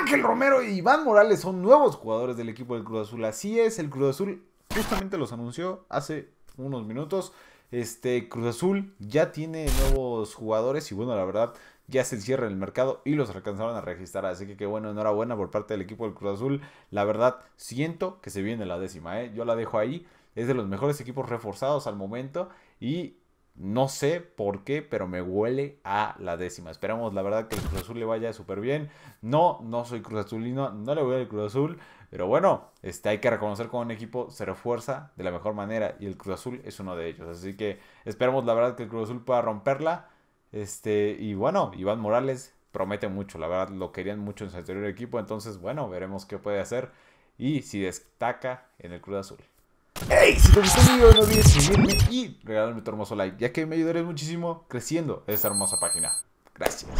Ángel Romero y Iván Morales son nuevos jugadores del equipo del Cruz Azul. Así es, el Cruz Azul justamente los anunció hace unos minutos. Este Cruz Azul ya tiene nuevos jugadores y bueno, la verdad ya se cierra el mercado y los alcanzaron a registrar. Así que qué bueno, enhorabuena por parte del equipo del Cruz Azul. La verdad, siento que se viene la décima, ¿eh? yo la dejo ahí. Es de los mejores equipos reforzados al momento y no sé por qué, pero me huele a la décima. Esperamos, la verdad, que el Cruz Azul le vaya súper bien. No, no soy Cruz Azulino, no le voy al Cruz Azul. Pero bueno, este, hay que reconocer cómo un equipo se refuerza de la mejor manera. Y el Cruz Azul es uno de ellos. Así que esperamos, la verdad, que el Cruz Azul pueda romperla. Este, y bueno, Iván Morales promete mucho. La verdad, lo querían mucho en su anterior equipo. Entonces, bueno, veremos qué puede hacer. Y si destaca en el Cruz Azul. Hey, si te gustó el video no olvides suscribirte y regalarme tu hermoso like, ya que me ayudarás muchísimo creciendo esta hermosa página. Gracias.